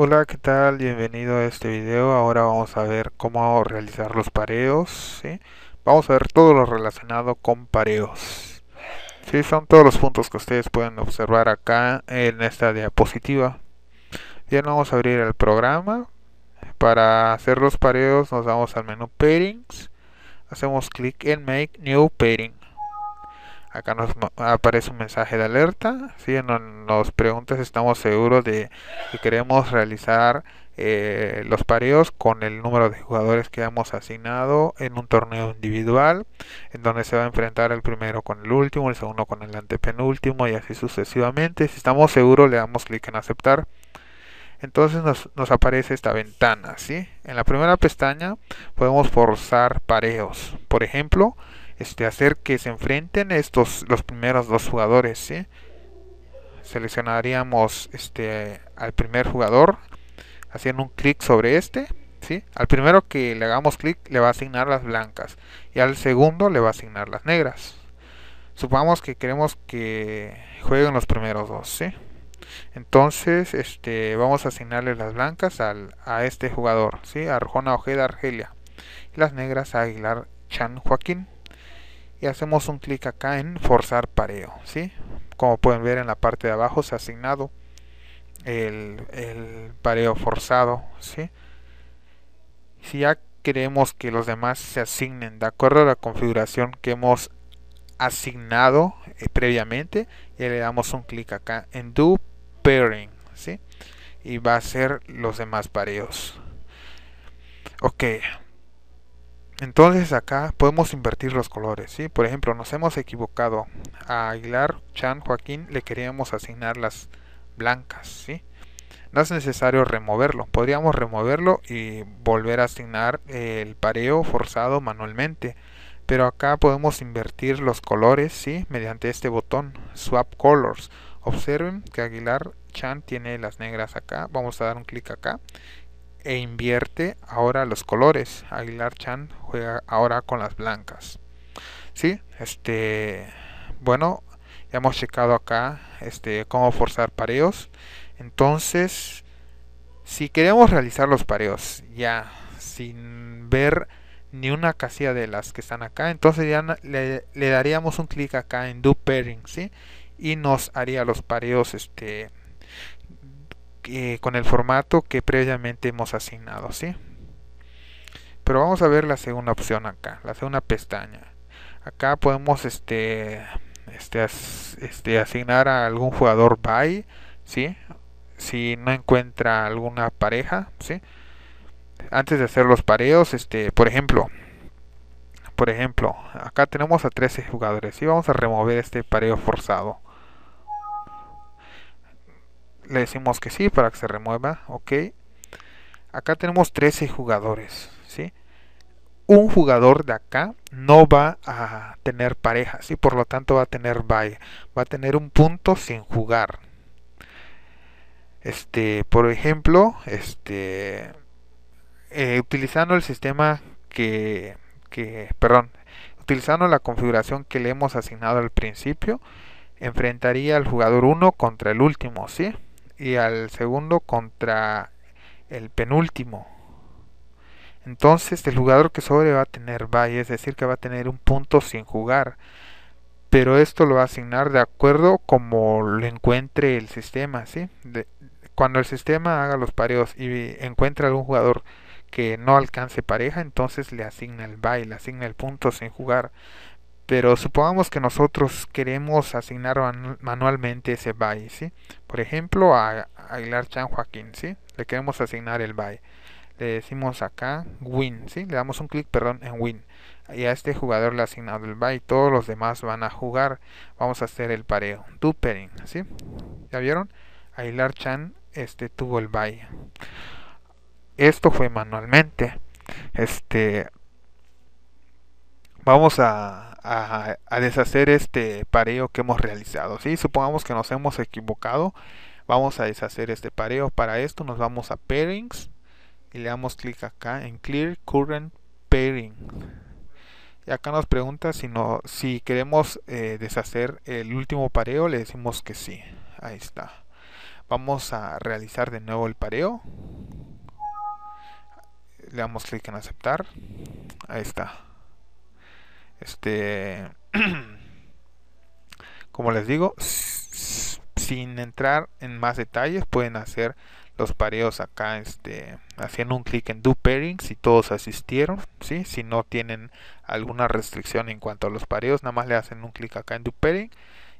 Hola, ¿qué tal? Bienvenido a este video. Ahora vamos a ver cómo realizar los pareos. Vamos a ver todo lo relacionado con pareos. ¿sí? Son todos los puntos que ustedes pueden observar acá en esta diapositiva. Bien, vamos a abrir el programa. Para hacer los pareos nos vamos al menú Pairings. Hacemos clic en Make New Pairing. Acá nos aparece un mensaje de alerta. Si nos, pregunta si estamos seguros de que queremos realizar eh, los pareos con el número de jugadores que hemos asignado en un torneo individual, en donde se va a enfrentar el primero con el último, el segundo con el antepenúltimo y así sucesivamente. Si estamos seguros, le damos clic en aceptar. Entonces nos, nos aparece esta ventana, ¿sí? En la primera pestaña podemos forzar pareos. Por ejemplo, este, hacer que se enfrenten estos los primeros dos jugadores. Seleccionaríamos este, al primer jugador haciendo un clic sobre este. ¿sí? Al primero que le hagamos clic le va a asignar las blancas y al segundo le va a asignar las negras. Supongamos que queremos que jueguen los primeros dos. Entonces, este, vamos a asignarle las blancas a este jugador, ¿sí? Arjona Ojeda Argelia. Y las negras a Aguilar Chan Joaquín y hacemos un clic acá en forzar pareo ¿sí? como pueden ver en la parte de abajo se ha asignado el, el pareo forzado ¿sí? si ya queremos que los demás se asignen de acuerdo a la configuración que hemos asignado eh, previamente y le damos un clic acá en do pairing ¿sí? y va a ser los demás pareos ok entonces acá podemos invertir los colores, ¿sí? Por ejemplo, nos hemos equivocado. A Aguilar, Chan, Joaquín le queríamos asignar las blancas, ¿sí? No es necesario removerlo. Podríamos removerlo y volver a asignar el pareo forzado manualmente. Pero acá podemos invertir los colores, ¿sí? Mediante este botón, Swap Colors. Observen que Aguilar Chan tiene las negras acá. Vamos a dar un clic acá e invierte ahora los colores. Aguilar Chan juega ahora con las blancas. Sí, este, bueno, ya hemos checado acá este cómo forzar pareos. Entonces, si queremos realizar los pareos ya sin ver ni una casilla de las que están acá, entonces ya le, daríamos un clic acá en do pairing, ¿sí? Y nos haría los pareos este eh, con el formato que previamente hemos asignado, ¿sí? Pero vamos a ver la segunda opción acá, la segunda pestaña. Acá podemos este, este, este asignar a algún jugador by, ¿sí? Si no encuentra alguna pareja, ¿sí? Antes de hacer los pareos, este, por ejemplo, por ejemplo, acá tenemos a 13 jugadores y vamos a remover este pareo forzado le decimos que sí para que se remueva, ok. Acá tenemos 13 jugadores, ¿sí? Un jugador de acá no va a tener pareja, y Por lo tanto va a tener va a tener un punto sin jugar. Este, por ejemplo, este, eh, utilizando el sistema que, que, perdón, utilizando la configuración que le hemos asignado al principio, enfrentaría al jugador 1 contra el último, ¿sí? y al segundo contra el penúltimo. Entonces el jugador que sobre va a tener bye, es decir, que va a tener un punto sin jugar. Pero esto lo va a asignar de acuerdo como lo encuentre el sistema, ¿sí? cuando el sistema haga los pareos y encuentra algún jugador que no alcance pareja, entonces le asigna el bye, le asigna el punto sin jugar pero supongamos que nosotros queremos asignar manualmente ese by, ¿sí? Por ejemplo, a Aguilar Chan Joaquín, ¿sí? Le queremos asignar el by. Le decimos acá win, ¿sí? Le damos un clic, perdón, en win. Y a este jugador le ha asignado el by, todos los demás van a jugar. Vamos a hacer el pareo, tú ¿sí? ¿Ya vieron? Aguilar Chan este, tuvo el by. Esto fue manualmente. Este vamos a a, deshacer este pareo que hemos realizado. si Supongamos que nos hemos equivocado. Vamos a deshacer este pareo. Para esto nos vamos a Pairings y le damos clic acá en Clear Current Pairing. Y acá nos pregunta si, no, si queremos eh, deshacer el último pareo. Le decimos que sí. Ahí está. Vamos a realizar de nuevo el pareo. Le damos clic en aceptar. Ahí está. Este, como les digo, sin entrar en más detalles, pueden hacer los pareos acá, este, haciendo un clic en Do Pairing si todos asistieron, ¿sí? Si no tienen alguna restricción en cuanto a los pareos, nada más le hacen un clic acá en Do Pairing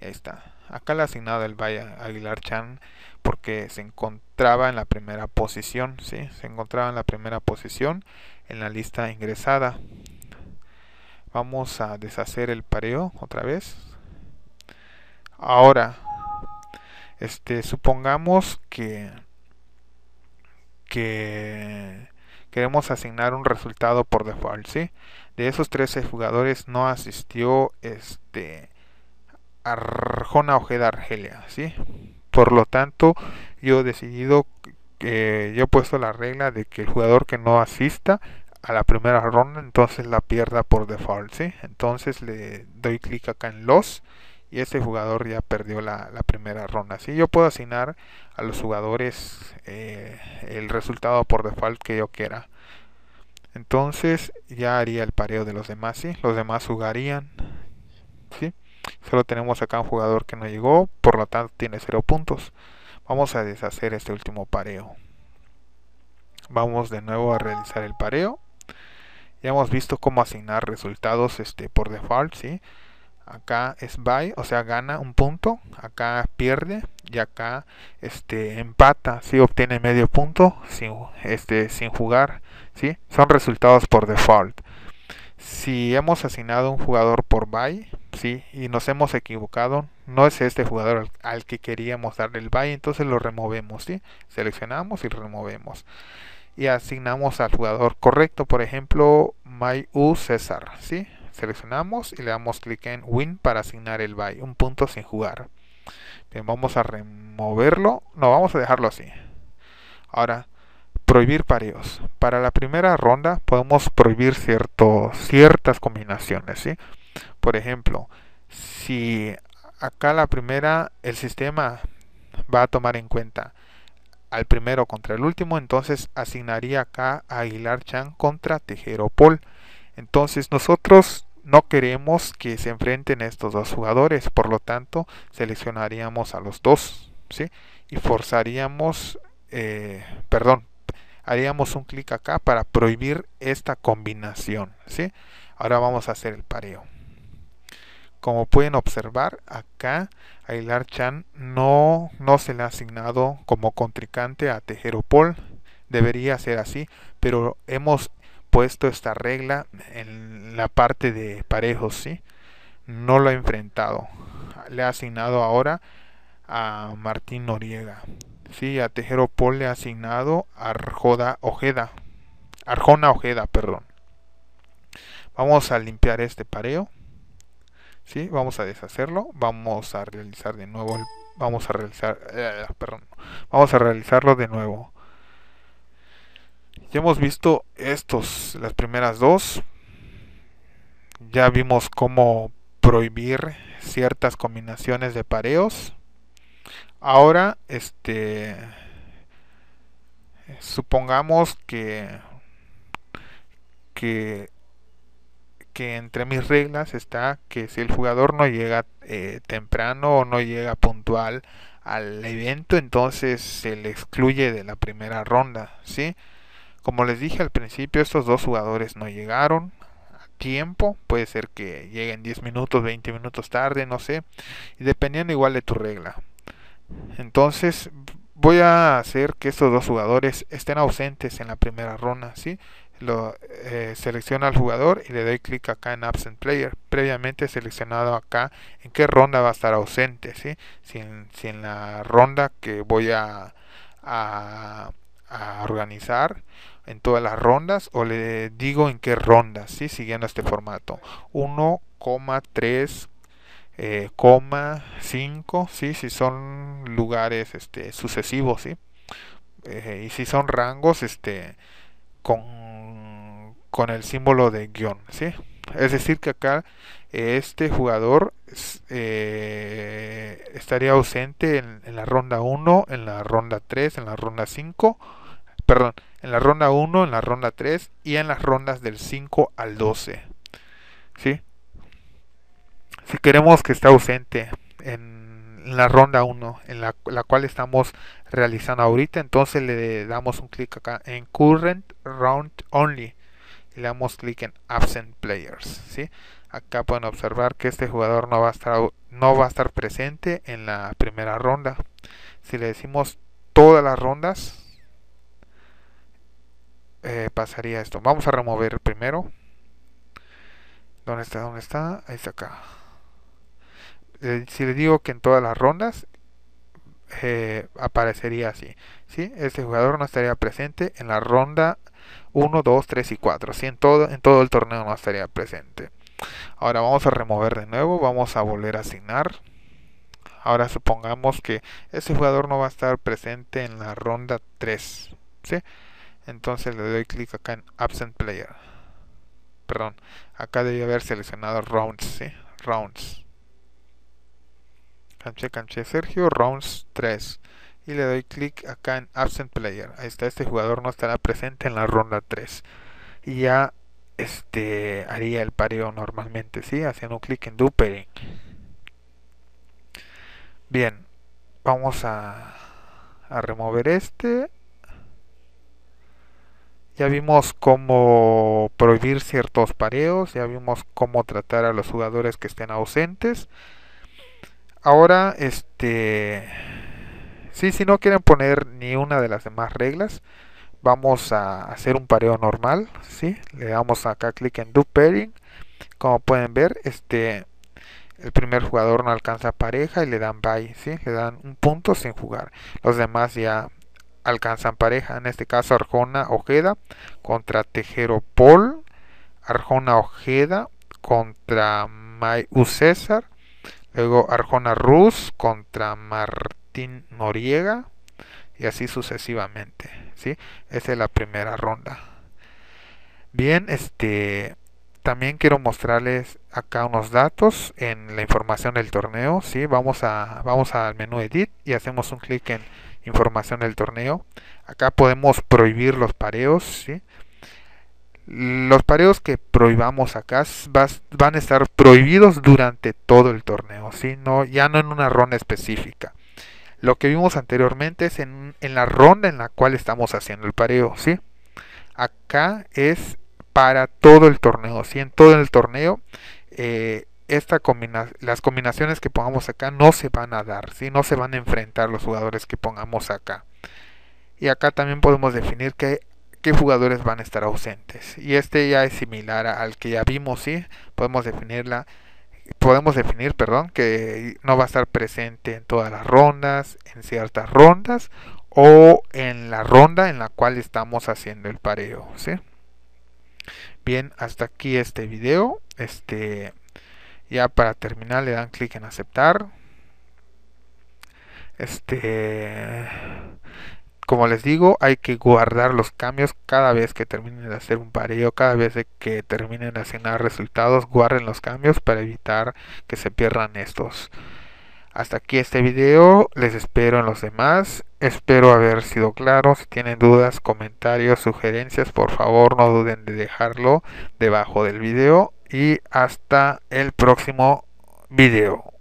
y ahí está. Acá la asignado el Valle Aguilar Chan porque se encontraba en la primera posición, Se encontraba en la primera posición en la lista ingresada vamos a deshacer el pareo otra vez ahora este supongamos que que queremos asignar un resultado por default ¿sí? de esos 13 jugadores no asistió este Arjona Ojeda Argelia ¿sí? por lo tanto yo he decidido que eh, yo he puesto la regla de que el jugador que no asista a la primera ronda, entonces la pierda por default, Entonces le doy clic acá en los y este jugador ya perdió la, primera ronda. yo puedo asignar a los jugadores eh, el resultado por default que yo quiera. Entonces ya haría el pareo de los demás, ¿sí? Los demás jugarían, ¿sí? Solo tenemos acá un jugador que no llegó, por lo tanto tiene 0 puntos. Vamos a deshacer este último pareo. Vamos de nuevo a realizar el pareo ya hemos visto cómo asignar resultados este, por default, ¿sí? Acá es by, o sea, gana un punto, acá pierde y acá este, empata, si Obtiene medio punto sin, este, sin jugar, ¿sí? Son resultados por default. Si hemos asignado un jugador por by, ¿sí? Y nos hemos equivocado, no es este jugador al, que queríamos darle el by, entonces lo removemos, ¿sí? Seleccionamos y removemos y asignamos al jugador correcto, por ejemplo, MyU César, ¿sí? Seleccionamos y le damos clic en Win para asignar el buy, un punto sin jugar. vamos a removerlo, no, vamos a dejarlo así. Ahora, prohibir pareos. Para la primera ronda podemos prohibir cierto, ciertas combinaciones, ¿sí? Por ejemplo, si acá la primera, el sistema va a tomar en cuenta al primero contra el último, entonces asignaría acá a Aguilar Chan contra Tejero Paul. Entonces nosotros no queremos que se enfrenten estos dos jugadores, por lo tanto seleccionaríamos a los dos, ¿sí? Y forzaríamos, eh, perdón, haríamos un clic acá para prohibir esta combinación, ¿sí? Ahora vamos a hacer el pareo. Como pueden observar, acá Ailar Chan no, no se le ha asignado como Contricante a Tejero Debería ser así, pero hemos puesto esta regla en la parte de parejos, ¿sí? No lo ha enfrentado. Le ha asignado ahora a Martín Noriega. Sí, a Tejero le ha asignado a Ojeda. Arjona Ojeda, perdón. Vamos a limpiar este pareo. ¿sí? Vamos a deshacerlo, vamos a realizar de nuevo vamos a realizar, eh, perdón, vamos a realizarlo de nuevo. Ya hemos visto estos, las primeras dos. Ya vimos cómo prohibir ciertas combinaciones de pareos. Ahora, este supongamos que que que entre mis reglas está que si el jugador no llega eh, temprano o no llega puntual al evento, entonces se le excluye de la primera ronda, ¿sí? Como les dije al principio, estos dos jugadores no llegaron a tiempo, puede ser que lleguen 10 minutos, 20 minutos tarde, no sé, y dependiendo igual de tu regla. Entonces voy a hacer que estos dos jugadores estén ausentes en la primera ronda, ¿sí? lo eh, selecciona selecciono al jugador y le doy clic acá en Absent Player, previamente seleccionado acá en qué ronda va a estar ausente, si, en, si en la ronda que voy a, a, organizar en todas las rondas o le digo en qué ronda, ¿sí? siguiendo este formato 1,3 coma 5 eh, ¿sí? si son lugares este, sucesivos ¿sí? Eh, y si son rangos este, con con el símbolo de guión, ¿sí? Es decir, que acá eh, este jugador eh, estaría ausente en, la ronda 1, en la ronda 3, en la ronda 5, perdón, en la ronda 1, en la ronda 3 y en las rondas del 5 al 12. Si queremos que esté ausente en, la ronda 1, en la, la, cual estamos realizando ahorita, entonces le damos un clic acá en Current Round Only y le damos clic en Absent Players. ¿sí? Acá pueden observar que este jugador no va, a estar, no va a estar presente en la primera ronda. Si le decimos todas las rondas, eh, pasaría esto. Vamos a remover primero. ¿Dónde está? ¿Dónde está? Ahí está acá. si le digo que en todas las rondas eh, aparecería así. ¿sí? Este jugador no estaría presente en la ronda 1, 2, 3 y 4. Así en todo, en todo el torneo no estaría presente. Ahora vamos a remover de nuevo, vamos a volver a asignar. Ahora supongamos que ese jugador no va a estar presente en la ronda 3. Entonces le doy clic acá en Absent Player. Perdón, acá debí haber seleccionado Rounds. Rounds. Canché, canché Sergio, Rounds 3 y le doy clic acá en Absent Player. Ahí está, este jugador no estará presente en la ronda 3. Y ya este haría el pareo normalmente, ¿sí? Haciendo clic en dupering Bien, vamos a, a remover este. Ya vimos cómo prohibir ciertos pareos, ya vimos cómo tratar a los jugadores que estén ausentes. Ahora, este si no quieren poner ni una de las demás reglas, vamos a hacer un pareo normal, Le damos acá clic en Do Pairing. Como pueden ver, este el primer jugador no alcanza pareja y le dan bye, ¿sí? Le dan un punto sin jugar. Los demás ya alcanzan pareja. En este caso Arjona Ojeda contra Tejero Paul. Arjona Ojeda contra Mayu César. Luego Arjona Rus contra Martín. Noriega y así sucesivamente. ¿sí? Esa es la primera ronda. Bien, este también quiero mostrarles acá unos datos en la información del torneo. ¿sí? Vamos, a, vamos al menú Edit y hacemos un clic en información del torneo. Acá podemos prohibir los pareos. Los pareos que prohibamos acá van a estar prohibidos durante todo el torneo. ¿sí? No, ya no en una ronda específica. Lo que vimos anteriormente es en, la ronda en la cual estamos haciendo el pareo, ¿sí? Acá es para todo el torneo, ¿sí? En todo el torneo, eh, las combinaciones que pongamos acá no se van a dar, ¿sí? No se van a enfrentar los jugadores que pongamos acá. Y acá también podemos definir que qué jugadores van a estar ausentes. Y este ya es similar al que ya vimos, ¿sí? Podemos definirla podemos definir, perdón, que no va a estar presente en todas las rondas, en ciertas rondas o en la ronda en la cual estamos haciendo el pareo, ¿sí? Bien, hasta aquí este video. Este ya para terminar le dan clic en aceptar. Este como les digo, hay que guardar los cambios cada vez que terminen de hacer un pareo, cada vez que terminen de asignar resultados, guarden los cambios para evitar que se pierdan estos. Hasta aquí este video, les espero en los demás, espero haber sido claro, si tienen dudas, comentarios, sugerencias, por favor no duden de dejarlo debajo del video y hasta el próximo video.